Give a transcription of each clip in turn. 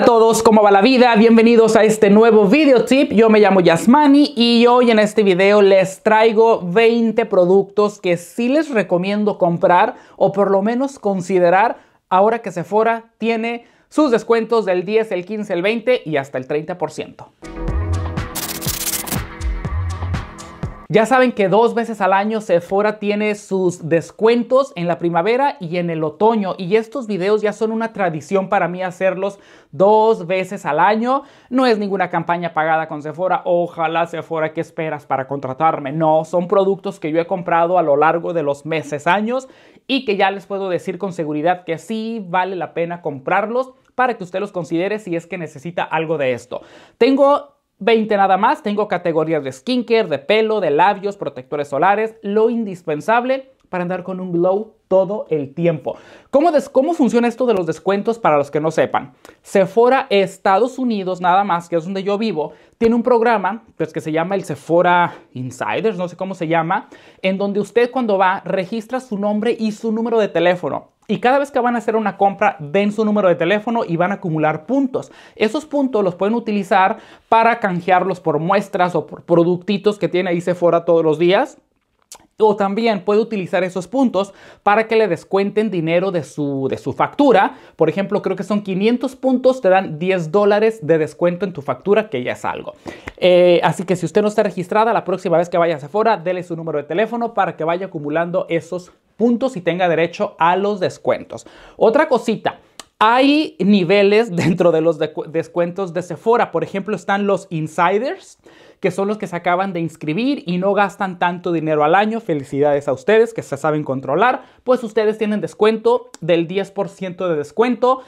Hola a todos, ¿cómo va la vida? Bienvenidos a este nuevo video tip. Yo me llamo Yasmani y hoy en este video les traigo 20 productos que sí les recomiendo comprar o por lo menos considerar ahora que Sephora tiene sus descuentos del 10, el 15, el 20 y hasta el 30%. Ya saben que dos veces al año Sephora tiene sus descuentos en la primavera y en el otoño y estos videos ya son una tradición para mí hacerlos dos veces al año. No es ninguna campaña pagada con Sephora. Ojalá Sephora, ¿qué esperas para contratarme? No, son productos que yo he comprado a lo largo de los meses, años y que ya les puedo decir con seguridad que sí vale la pena comprarlos para que usted los considere si es que necesita algo de esto. Tengo 20 nada más. Tengo categorías de skincare, de pelo, de labios, protectores solares, lo indispensable para andar con un glow todo el tiempo. ¿Cómo, ¿Cómo, funciona esto de los descuentos para los que no sepan? Sephora Estados Unidos, nada más, que es donde yo vivo, tiene un programa pues, que se llama el Sephora Insiders, no sé cómo se llama, en donde usted cuando va registra su nombre y su número de teléfono. Y cada vez que van a hacer una compra, den su número de teléfono y van a acumular puntos. Esos puntos los pueden utilizar para canjearlos por muestras o por productitos que tiene ahí Sephora todos los días. O también puede utilizar esos puntos para que le descuenten dinero de su, de su factura. Por ejemplo, creo que son 500 puntos, te dan 10 dólares de descuento en tu factura, que ya es algo. Eh, así que si usted no está registrada, la próxima vez que vaya a Sephora, dele su número de teléfono para que vaya acumulando esos puntos y tenga derecho a los descuentos. Otra cosita. Hay niveles dentro de los descuentos de Sephora. Por ejemplo, están los insiders, que son los que se acaban de inscribir y no gastan tanto dinero al año. Felicidades a ustedes que se saben controlar. Pues ustedes tienen descuento del 10% de descuento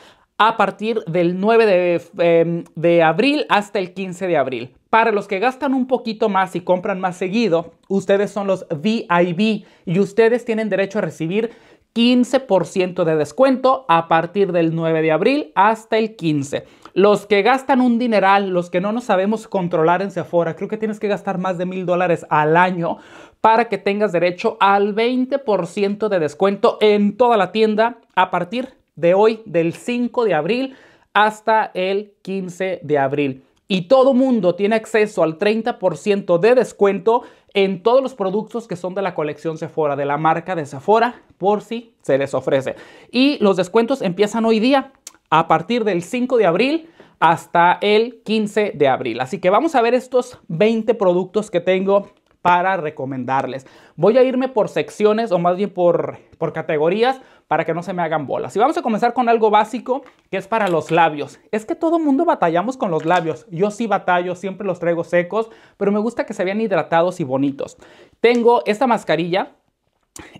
a partir del 9 em, de, abril hasta el 15 de abril. Para los que gastan un poquito más y compran más seguido, ustedes son los VIB y ustedes tienen derecho a recibir 15% de descuento a partir del 9 de abril hasta el 15. Los que gastan un dineral, los que no nos sabemos controlar en Sephora, creo que tienes que gastar más de mil dólares al año para que tengas derecho al 20% de descuento en toda la tienda a partir de hoy, del 5 de abril hasta el 15 de abril. Y todo mundo tiene acceso al 30% de descuento en todos los productos que son de la colección Sephora, de la marca de Sephora, por si se les ofrece. Y los descuentos empiezan hoy día, a partir del 5 de abril hasta el 15 de abril. Así que vamos a ver estos 20 productos que tengo para recomendarles. Voy a irme por secciones o más bien por, por categorías para que no se me hagan bolas. Y vamos a comenzar con algo básico que es para los labios. Es que todo mundo batallamos con los labios. Yo sí batallo, siempre los traigo secos, pero me gusta que se vean hidratados y bonitos. Tengo esta mascarilla.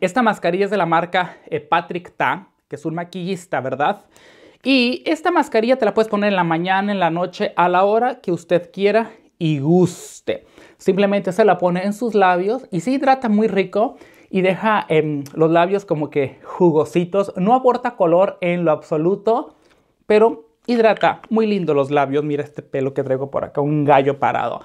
Esta mascarilla es de la marca eh, Patrick Ta, que es un maquillista, ¿verdad? Y esta mascarilla te la puedes poner en la mañana, en la noche, a la hora que usted quiera y guste. Simplemente se la pone en sus labios y se hidrata muy rico y deja em, los labios como que jugositos. No aporta color en lo absoluto, pero hidrata. Muy lindo los labios. Mira este pelo que traigo por acá, un gallo parado.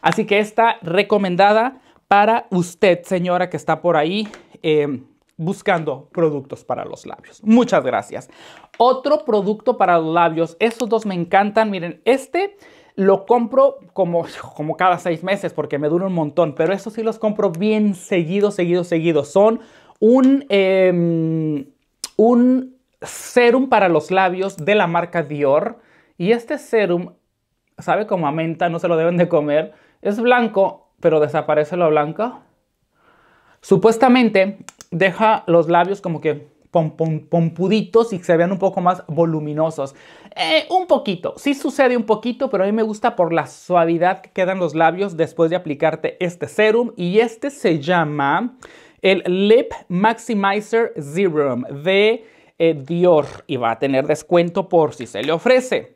Así que está recomendada para usted, señora que está por ahí. Em, buscando productos para los labios. Muchas gracias. Otro producto para los labios. esos dos me encantan. Miren, este lo compro como, como cada seis meses porque me dura un montón, pero eso sí los compro bien seguido, seguido, seguido. Son un, em, un serum para los labios de la marca Dior. Y este serum sabe como a menta, no se lo deben de comer. Es blanco, pero desaparece lo blanco. Supuestamente deja los labios como que pom, pompuditos y que se vean un poco más voluminosos. Eh, un poquito, sí sucede un poquito, pero a mí me gusta por la suavidad que quedan los labios después de aplicarte este serum y este se llama el Lip Maximizer Serum de eh, Dior y va a tener descuento por si se le ofrece.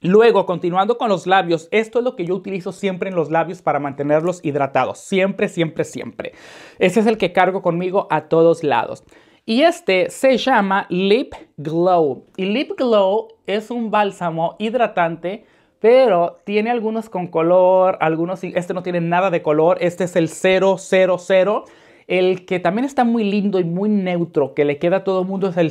Luego, continuando con los labios, esto es lo que yo utilizo siempre en los labios para mantenerlos hidratados, siempre, siempre, siempre. Ese es el que cargo conmigo a todos lados. Y este se llama Lip Glow. Y Lip Glow es un bálsamo hidratante, pero tiene algunos con color, algunos este no tiene nada de color, este es el 000. El que también está muy lindo y muy neutro, que le queda a todo el mundo, es el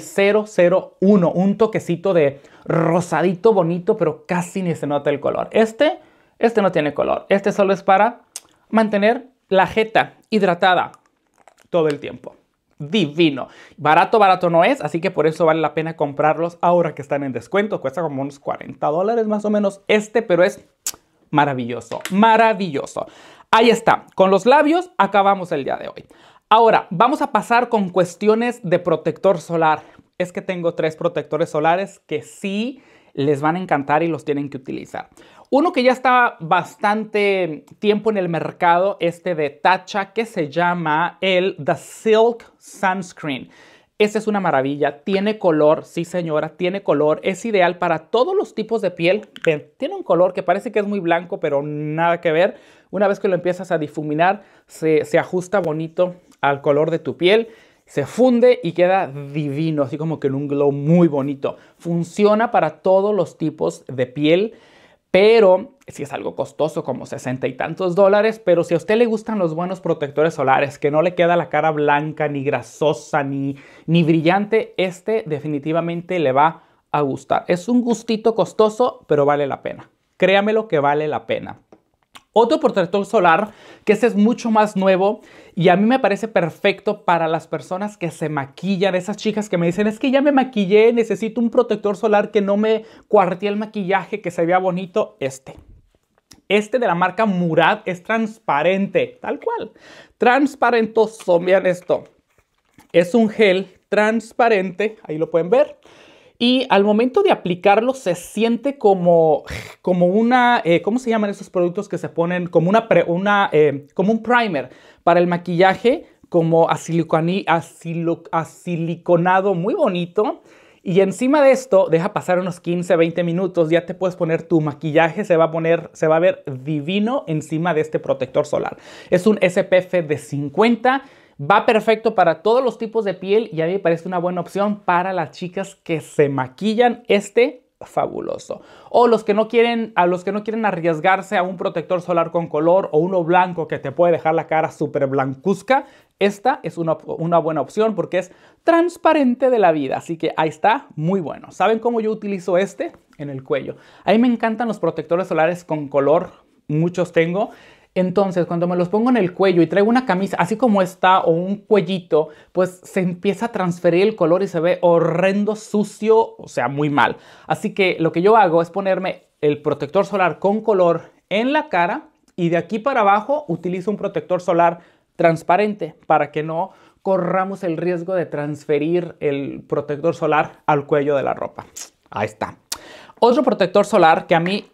001, un toquecito de rosadito bonito, pero casi ni se nota el color. Este, este no tiene color, este solo es para mantener la jeta hidratada todo el tiempo divino. Barato, barato no es, así que por eso vale la pena comprarlos ahora que están en descuento. Cuesta como unos 40 dólares más o menos este, pero es maravilloso, maravilloso. Ahí está, con los labios acabamos el día de hoy. Ahora, vamos a pasar con cuestiones de protector solar. Es que tengo tres protectores solares que sí les van a encantar y los tienen que utilizar. Uno que ya está bastante tiempo en el mercado, este de Tatcha, que se llama el The Silk Sunscreen. Esa es una maravilla, tiene color, sí señora, tiene color, es ideal para todos los tipos de piel. Tiene un color que parece que es muy blanco, pero nada que ver. Una vez que lo empiezas a difuminar, se, se ajusta bonito al color de tu piel se funde y queda divino, así como que en un glow muy bonito. Funciona para todos los tipos de piel pero si es algo costoso, como 60 y tantos dólares, pero si a usted le gustan los buenos protectores solares, que no le queda la cara blanca, ni grasosa, ni, ni brillante, este definitivamente le va a gustar. Es un gustito costoso, pero vale la pena. Créamelo que vale la pena. Otro protector solar, que este es mucho más nuevo y a mí me parece perfecto para las personas que se maquillan, esas chicas que me dicen, es que ya me maquillé, necesito un protector solar que no me cuartee el maquillaje, que se vea bonito, este. Este de la marca Murad es transparente, tal cual. Transparentoso, vean esto. Es un gel transparente, ahí lo pueden ver y al momento de aplicarlo se siente como, como una, eh, ¿cómo se llaman esos productos que se ponen? Como, una, una eh, como un primer para el maquillaje, como aciliconado muy bonito. Y encima de esto, deja pasar unos 15, 20 minutos, ya te puedes poner tu maquillaje, se va a poner, se va a ver divino encima de este protector solar. Es un SPF de 50 Va perfecto para todos los tipos de piel y a mí me parece una buena opción para las chicas que se maquillan este fabuloso. O los que no quieren, a los que no quieren arriesgarse a un protector solar con color o uno blanco que te puede dejar la cara súper blancuzca, esta es una, una, buena opción porque es transparente de la vida. Así que ahí está, muy bueno. ¿Saben cómo yo utilizo este? En el cuello. A mí me encantan los protectores solares con color, muchos tengo. Entonces, cuando me los pongo en el cuello y traigo una camisa así como está o un cuellito, pues se empieza a transferir el color y se ve horrendo, sucio, o sea, muy mal. Así que lo que yo hago es ponerme el protector solar con color en la cara y de aquí para abajo utilizo un protector solar transparente para que no corramos el riesgo de transferir el protector solar al cuello de la ropa. Ahí está. Otro protector solar que a mí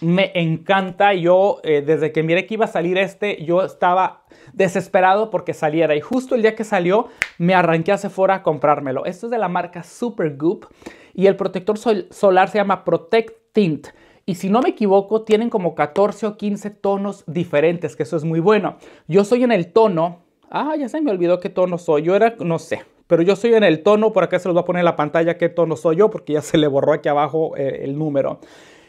me encanta. Yo, eh, desde que miré que iba a salir este, yo estaba desesperado porque saliera. Y justo el día que salió, me arranqué hacia fuera a comprármelo. Esto es de la marca Super Goop. Y el protector solar se llama Protect Tint. Y si no me equivoco, tienen como 14 o 15 tonos diferentes, que eso es muy bueno. Yo soy en el tono. Ah, ya se me olvidó qué tono soy. Yo era, no sé, pero yo soy en el tono, por acá se los voy a poner en la pantalla qué tono soy yo, porque ya se le borró aquí abajo eh, el número.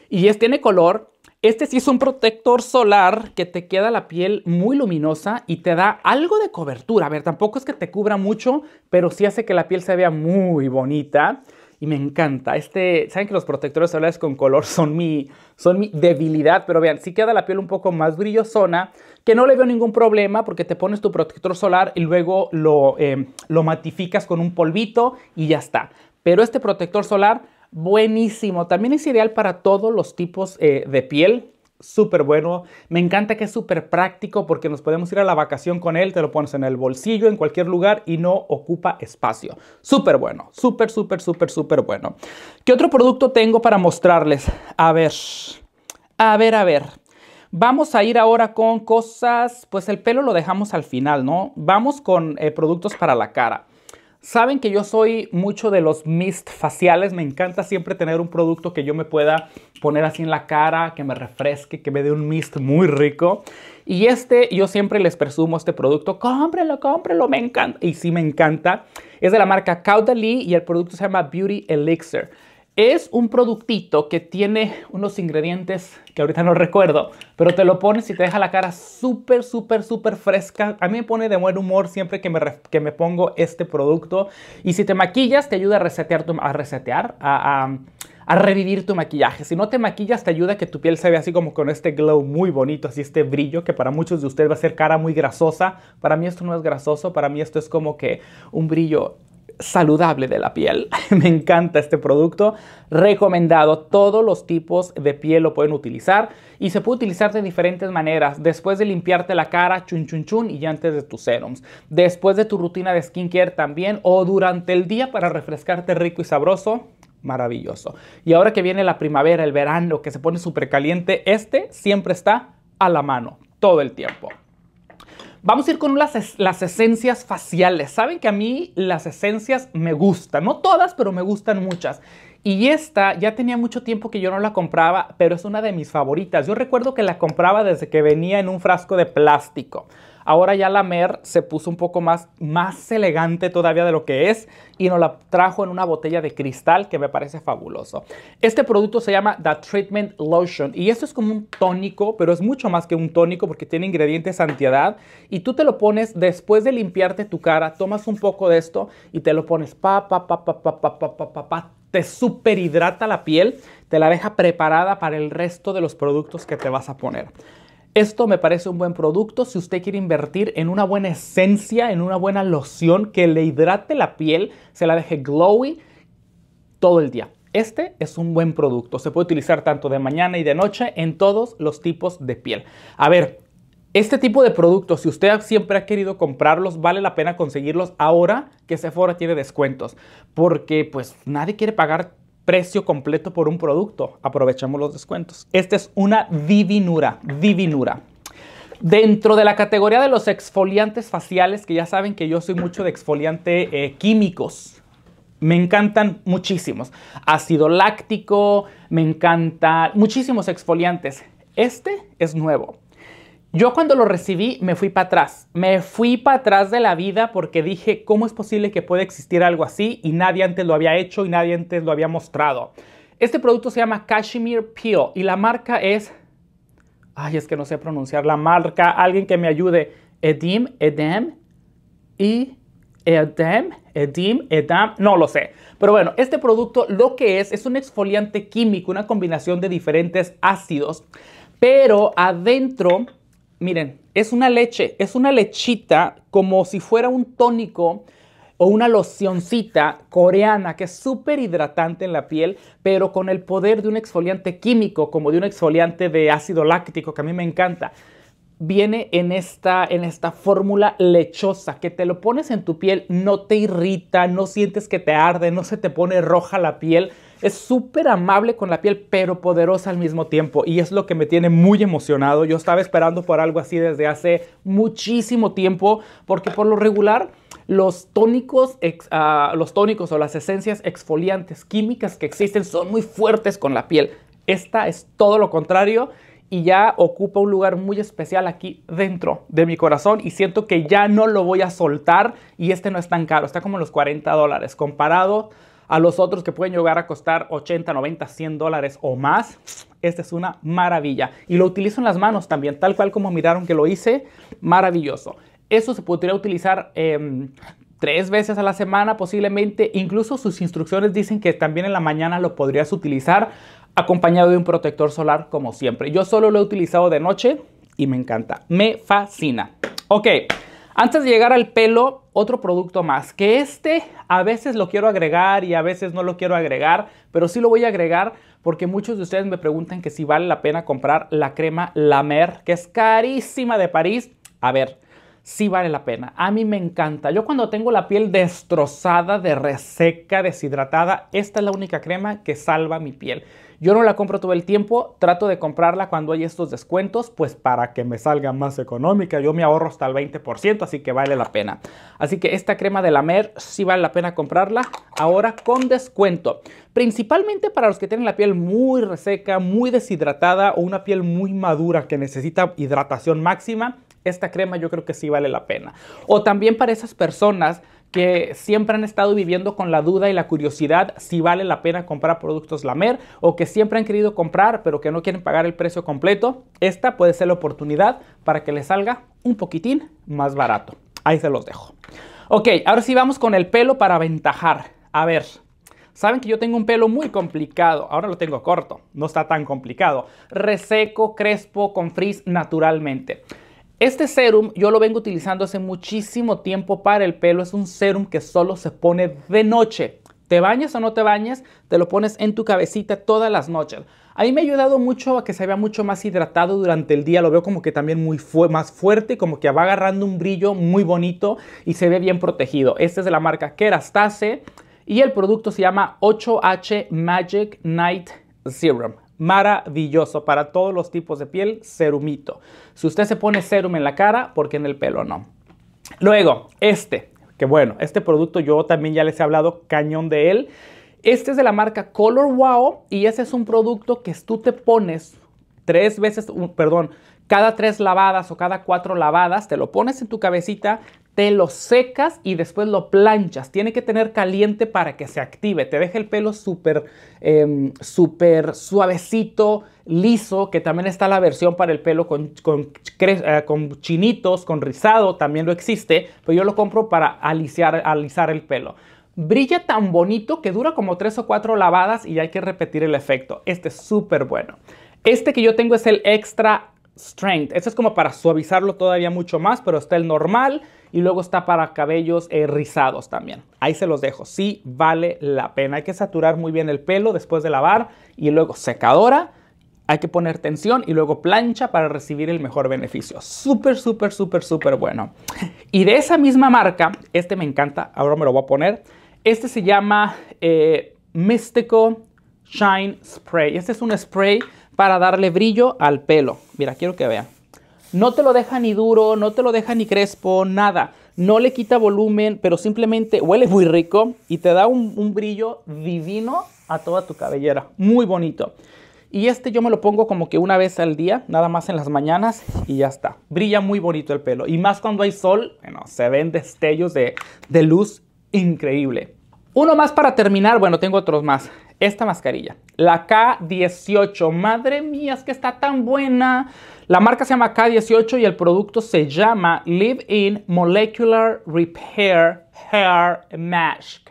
Y este tiene color. Este sí es un protector solar que te queda la piel muy luminosa y te da algo de cobertura. A ver, tampoco es que te cubra mucho, pero sí hace que la piel se vea muy bonita y me encanta. Este, saben que los protectores solares con color son mi, son mi debilidad, pero vean, si queda la piel un poco más brillosona, que no le veo ningún problema porque te pones tu protector solar y luego lo, em, lo matificas con un polvito y ya está. Pero este protector solar, buenísimo. También es ideal para todos los tipos eh, de piel súper bueno. Me encanta que es súper práctico porque nos podemos ir a la vacación con él, te lo pones en el bolsillo, en cualquier lugar y no ocupa espacio. Súper bueno, súper, súper, súper, súper bueno. ¿Qué otro producto tengo para mostrarles? A ver, a ver, a ver. Vamos a ir ahora con cosas, pues el pelo lo dejamos al final, ¿no? Vamos con eh, productos para la cara. Saben que yo soy mucho de los mist faciales, me encanta siempre tener un producto que yo me pueda poner así en la cara, que me refresque, que me dé un mist muy rico. Y este, yo siempre les presumo este producto, cómprelo, cómprelo, me encanta. Y sí me encanta. Es de la marca Caudalie y el producto se llama Beauty Elixir. Es un productito que tiene unos ingredientes que ahorita no recuerdo, pero te lo pones y te deja la cara súper, súper, súper fresca. A mí me pone de buen humor siempre que me, que me pongo este producto. Y si te maquillas, te ayuda a resetear, a, resetear a, a, revivir tu maquillaje. Si no te maquillas, te ayuda a que tu piel se vea así como con este glow muy bonito, así este brillo, que para muchos de ustedes va a ser cara muy grasosa. Para mí esto no es grasoso, para mí esto es como que un brillo saludable de la piel. Me encanta este producto. Recomendado. Todos los tipos de piel lo pueden utilizar y se puede utilizar de diferentes maneras. Después de limpiarte la cara, chun chun chun y antes de tus serums. Después de tu rutina de skincare también o durante el día para refrescarte rico y sabroso maravilloso. Y ahora que viene la primavera, el verano, que se pone súper caliente, este siempre está a la mano, todo el tiempo. Vamos a ir con las, esencias faciales. Saben que a mí las esencias me gustan. No todas, pero me gustan muchas. Y esta ya tenía mucho tiempo que yo no la compraba, pero es una de mis favoritas. Yo recuerdo que la compraba desde que venía en un frasco de plástico. Ahora ya la Mer se puso un poco más, más elegante todavía de lo que es y nos la trajo en una botella de cristal que me parece fabuloso. Este producto se llama The Treatment Lotion y esto es como un tónico, pero es mucho más que un tónico porque tiene ingredientes antiedad y tú te lo pones después de limpiarte tu cara, tomas un poco de esto y te lo pones pa pa pa pa pa pa pa pa pa te superhidrata la piel, te la deja preparada para el resto de los productos que te vas a poner. Esto me parece un buen producto si usted quiere invertir en una buena esencia, en una buena loción que le hidrate la piel, se la deje glowy todo el día. Este es un buen producto. Se puede utilizar tanto de mañana y de noche en todos los tipos de piel. A ver, este tipo de productos, si usted siempre ha querido comprarlos, vale la pena conseguirlos ahora que Sephora tiene descuentos. Porque pues nadie quiere pagar precio completo por un producto, aprovechamos los descuentos. Esta es una divinura, divinura. Dentro de la categoría de los exfoliantes faciales, que ya saben que yo soy mucho de exfoliante eh, químicos, me encantan muchísimos. Ácido láctico, me encanta muchísimos exfoliantes. Este es nuevo. Yo cuando lo recibí me fui para atrás, me fui para atrás de la vida porque dije, ¿cómo es posible que pueda existir algo así? Y nadie antes lo había hecho y nadie antes lo había mostrado. Este producto se llama Cashmere Peel y la marca es... Ay, es que no sé pronunciar la marca. Alguien que me ayude. Edim, Edem, y Edem, Edim, Edam, no lo sé. Pero bueno, este producto lo que es es un exfoliante químico, una combinación de diferentes ácidos, pero adentro miren, es una leche, es una lechita como si fuera un tónico o una locioncita coreana que es súper hidratante en la piel, pero con el poder de un exfoliante químico, como de un exfoliante de ácido láctico, que a mí me encanta. Viene en esta, en esta fórmula lechosa que te lo pones en tu piel, no te irrita, no sientes que te arde, no se te pone roja la piel. Es súper amable con la piel, pero poderosa al mismo tiempo. Y es lo que me tiene muy emocionado. Yo estaba esperando por algo así desde hace muchísimo tiempo, porque por lo regular los tónicos, ah, los tónicos o las esencias exfoliantes químicas que existen son muy fuertes con la piel. Esta es todo lo contrario y ya ocupa un lugar muy especial aquí dentro de mi corazón y siento que ya no lo voy a soltar y este no es tan caro, está como los 40 dólares comparado a los otros que pueden llegar a costar 80, 90, 100 dólares o más, esta es una maravilla. Y lo utilizo en las manos también, tal cual como miraron que lo hice, maravilloso. Eso se podría utilizar em, tres veces a la semana posiblemente. Incluso sus instrucciones dicen que también en la mañana lo podrías utilizar acompañado de un protector solar como siempre. Yo solo lo he utilizado de noche y me encanta. Me fascina. Ok. Antes de llegar al pelo, otro producto más, que este a veces lo quiero agregar y a veces no lo quiero agregar, pero sí lo voy a agregar porque muchos de ustedes me preguntan que si vale la pena comprar la crema La Mer, que es carísima de París. A ver, sí vale la pena. A mí me encanta. Yo cuando tengo la piel destrozada, de reseca, deshidratada, esta es la única crema que salva mi piel. Yo no la compro todo el tiempo, trato de comprarla cuando hay estos descuentos, pues para que me salga más económica. Yo me ahorro hasta el 20%, así que vale la pena. Así que esta crema de la Mer sí vale la pena comprarla ahora con descuento. Principalmente para los que tienen la piel muy reseca, muy deshidratada o una piel muy madura que necesita hidratación máxima, esta crema yo creo que sí vale la pena. O también para esas personas que siempre han estado viviendo con la duda y la curiosidad si vale la pena comprar productos Lamer o que siempre han querido comprar pero que no quieren pagar el precio completo, esta puede ser la oportunidad para que les salga un poquitín más barato. Ahí se los dejo. Ok, ahora sí vamos con el pelo para aventajar. A ver, Saben que yo tengo un pelo muy complicado, ahora lo tengo corto, no está tan complicado. Reseco, crespo, con frizz naturalmente. Este serum yo lo vengo utilizando hace muchísimo tiempo para el pelo. Es un serum que solo se pone de noche. Te bañas o no te bañas, te lo pones en tu cabecita todas las noches. A mí me ha ayudado mucho a que se vea mucho más hidratado durante el día. Lo veo como que también muy más fuerte, como que va agarrando un brillo muy bonito y se ve bien protegido. Este es de la marca Kerastase y el producto se llama 8H Magic Night Serum maravilloso para todos los tipos de piel, serumito. Si usted se pone serum en la cara, porque en el pelo no? Luego, este, que bueno, este producto yo también ya les he hablado cañón de él. Este es de la marca Color Wow y ese es un producto que tú te pones tres veces, perdón, cada tres lavadas o cada cuatro lavadas te lo pones en tu cabecita, te lo secas y después lo planchas. Tiene que tener caliente para que se active. Te deja el pelo súper, em, suavecito, liso, que también está la versión para el pelo con, con, eh, chinitos, con rizado, también lo existe, pero yo lo compro para alisar el pelo brilla tan bonito que dura como tres o cuatro lavadas y hay que repetir el efecto. Este es súper bueno. Este que yo tengo es el Extra Strength. Este es como para suavizarlo todavía mucho más, pero está el normal y luego está para cabellos eh, rizados también. Ahí se los dejo. Sí vale la pena. Hay que saturar muy bien el pelo después de lavar y luego secadora. Hay que poner tensión y luego plancha para recibir el mejor beneficio. Súper, súper, súper, súper bueno. Y de esa misma marca, este me encanta, ahora me lo voy a poner. Este se llama eh, Mystical Shine Spray. Este es un spray para darle brillo al pelo. Mira, quiero que vean. No te lo deja ni duro, no te lo deja ni crespo, nada. No le quita volumen, pero simplemente huele muy rico y te da un, brillo divino a toda tu cabellera. Muy bonito. Y este yo me lo pongo como que una vez al día, nada más en las mañanas y ya está. Brilla muy bonito el pelo. Y más cuando hay sol, bueno, se ven destellos de, de luz increíble. Uno más para terminar, bueno, tengo otros más esta mascarilla, la K18. Madre mía, es que está tan buena. La marca se llama K18 y el producto se llama Live In Molecular Repair Hair Mask.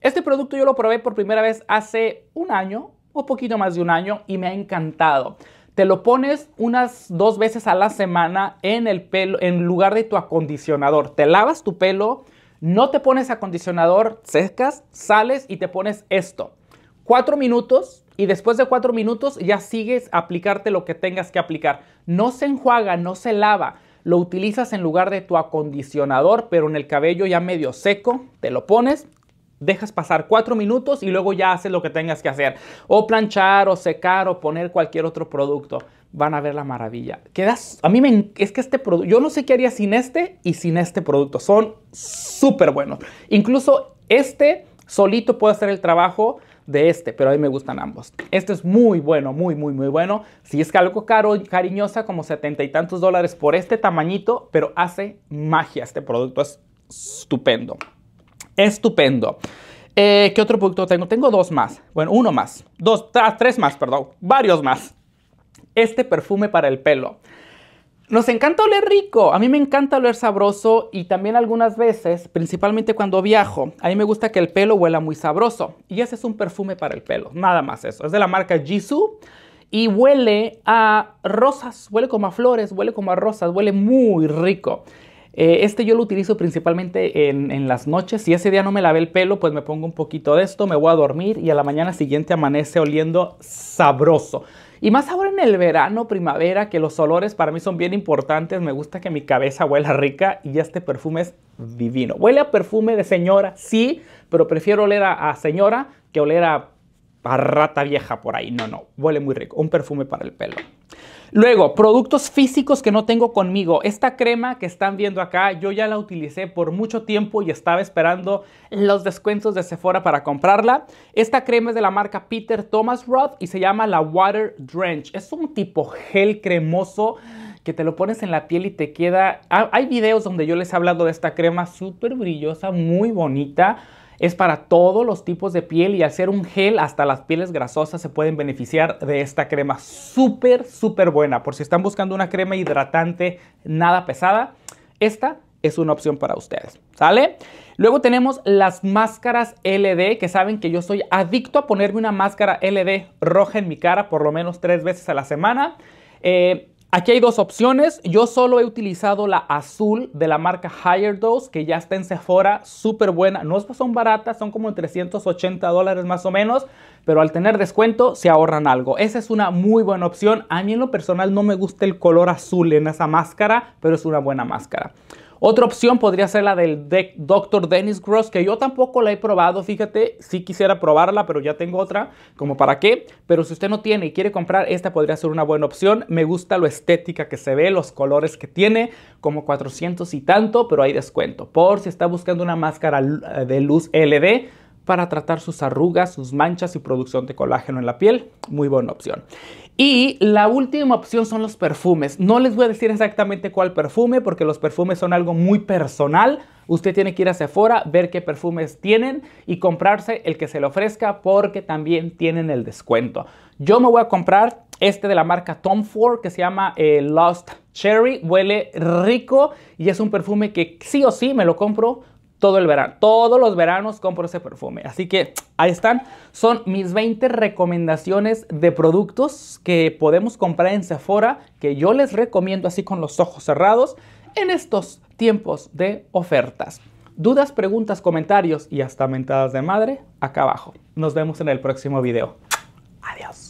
Este producto yo lo probé por primera vez hace un año o poquito más de un año y me ha encantado. Te lo pones unas dos veces a la semana en el pelo, en lugar de tu acondicionador. Te lavas tu pelo, no te pones acondicionador, secas, sales y te pones esto cuatro minutos y después de cuatro minutos ya sigues aplicarte lo que tengas que aplicar. No se enjuaga, no se lava. Lo utilizas en lugar de tu acondicionador, pero en el cabello ya medio seco, te lo pones, dejas pasar cuatro minutos y luego ya haces lo que tengas que hacer. O planchar, o secar, o poner cualquier otro producto. Van a ver la maravilla. Quedas, a mí me, es que este producto, yo no sé qué haría sin este y sin este producto. Son súper buenos. Incluso este solito puede hacer el trabajo de este, pero a mí me gustan ambos. Este es muy bueno, muy, muy, muy bueno. Si es que algo caro, cariñosa, como setenta y tantos dólares por este tamañito, pero hace magia. Este producto es estupendo. Estupendo. Eh, ¿Qué otro producto tengo? Tengo dos más. Bueno, uno más. Dos, ah, tres más, perdón. Varios más. Este perfume para el pelo. Nos encanta oler rico, a mí me encanta oler sabroso y también algunas veces, principalmente cuando viajo, a mí me gusta que el pelo huela muy sabroso y ese es un perfume para el pelo, nada más eso, es de la marca Jisoo y huele a rosas, huele como a flores, huele como a rosas, huele muy rico. Eh, este yo lo utilizo principalmente en, en, las noches. Si ese día no me lavé el pelo, pues me pongo un poquito de esto, me voy a dormir y a la mañana siguiente amanece oliendo sabroso. Y más ahora en el verano, primavera, que los olores para mí son bien importantes. Me gusta que mi cabeza huela rica y este perfume es divino. Huele a perfume de señora, sí, pero prefiero oler a, señora que oler a rata vieja por ahí. No, no, huele muy rico. Un perfume para el pelo. Luego, productos físicos que no tengo conmigo. Esta crema que están viendo acá, yo ya la utilicé por mucho tiempo y estaba esperando los descuentos de Sephora para comprarla. Esta crema es de la marca Peter Thomas Roth y se llama la Water Drench. Es un tipo gel cremoso que te lo pones en la piel y te queda... Ah, hay videos donde yo les he hablado de esta crema súper brillosa, muy bonita es para todos los tipos de piel y al ser un gel hasta las pieles grasosas se pueden beneficiar de esta crema. Súper, súper buena. Por si están buscando una crema hidratante nada pesada, esta es una opción para ustedes. ¿Sale? Luego tenemos las máscaras LD, que saben que yo soy adicto a ponerme una máscara LD roja en mi cara por lo menos tres veces a la semana. Eh, Aquí hay dos opciones. Yo solo he utilizado la azul de la marca Higher Dose, que ya está en Sephora, súper buena. No son baratas, son como 380 dólares más o menos, pero al tener descuento se ahorran algo. Esa es una muy buena opción. A mí en lo personal no me gusta el color azul en esa máscara, pero es una buena máscara. Otra opción podría ser la del Dr. Dennis Gross, que yo tampoco la he probado, fíjate, sí quisiera probarla, pero ya tengo otra, como para qué, pero si usted no tiene y quiere comprar, esta podría ser una buena opción, me gusta lo estética que se ve, los colores que tiene, como 400 y tanto, pero hay descuento, por si está buscando una máscara eh, de luz LED, para tratar sus arrugas, sus manchas y producción de colágeno en la piel. Muy buena opción. Y la última opción son los perfumes. No les voy a decir exactamente cuál perfume porque los perfumes son algo muy personal. Usted tiene que ir hacia afuera, ver qué perfumes tienen y comprarse el que se le ofrezca porque también tienen el descuento. Yo me voy a comprar este de la marca Tom Ford que se llama eh, Lost Cherry. Huele rico y es un perfume que sí o sí me lo compro todo el verano. Todos los veranos compro ese perfume. Así que ahí están. Son mis 20 recomendaciones de productos que podemos comprar en Sephora que yo les recomiendo así con los ojos cerrados en estos tiempos de ofertas. Dudas, preguntas, comentarios y hasta mentadas de madre acá abajo. Nos vemos en el próximo video. Adiós.